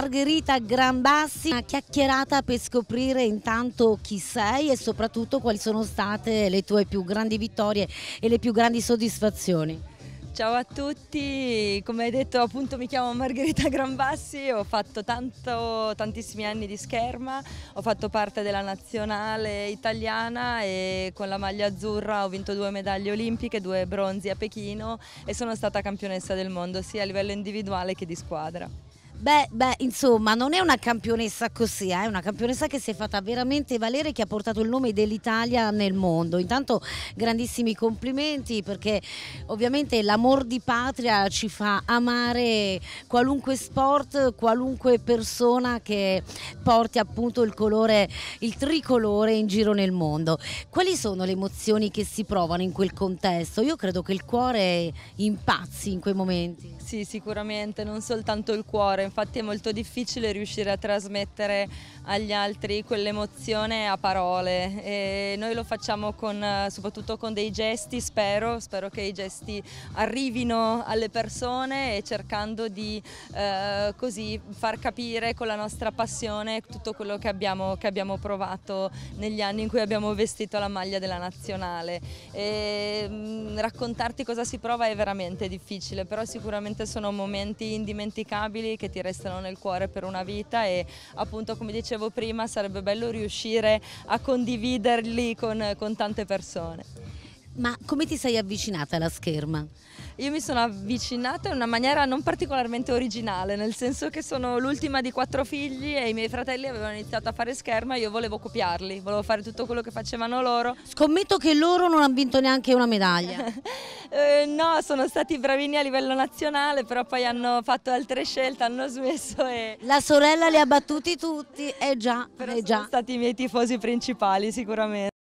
Margherita Grambassi, una chiacchierata per scoprire intanto chi sei e soprattutto quali sono state le tue più grandi vittorie e le più grandi soddisfazioni. Ciao a tutti, come hai detto appunto mi chiamo Margherita Grambassi, ho fatto tanto, tantissimi anni di scherma, ho fatto parte della nazionale italiana e con la maglia azzurra ho vinto due medaglie olimpiche, due bronzi a Pechino e sono stata campionessa del mondo sia a livello individuale che di squadra. Beh, beh, insomma, non è una campionessa così, eh, è eh? una campionessa che si è fatta veramente valere, e che ha portato il nome dell'Italia nel mondo. Intanto grandissimi complimenti perché ovviamente l'amor di patria ci fa amare qualunque sport, qualunque persona che porti appunto il colore, il tricolore in giro nel mondo. Quali sono le emozioni che si provano in quel contesto? Io credo che il cuore impazzi in quei momenti. Sì, sicuramente, non soltanto il cuore infatti è molto difficile riuscire a trasmettere agli altri quell'emozione a parole e noi lo facciamo con, soprattutto con dei gesti, spero, spero che i gesti arrivino alle persone e cercando di eh, così far capire con la nostra passione tutto quello che abbiamo, che abbiamo provato negli anni in cui abbiamo vestito la maglia della nazionale. E, mh, mm, raccontarti cosa si prova è veramente difficile, però sicuramente sono momenti indimenticabili che ti ti restano nel cuore per una vita e appunto come dicevo prima sarebbe bello riuscire a condividerli con, con tante persone. Ma come ti sei avvicinata alla scherma? Io mi sono avvicinata in una maniera non particolarmente originale, nel senso che sono l'ultima di quattro figli e i miei fratelli avevano iniziato a fare scherma e io volevo copiarli, volevo fare tutto quello che facevano loro. Scommetto che loro non hanno vinto neanche una medaglia. eh, no, sono stati bravini a livello nazionale, però poi hanno fatto altre scelte, hanno smesso e... La sorella li ha battuti tutti, eh già, però eh già. sono stati i miei tifosi principali sicuramente.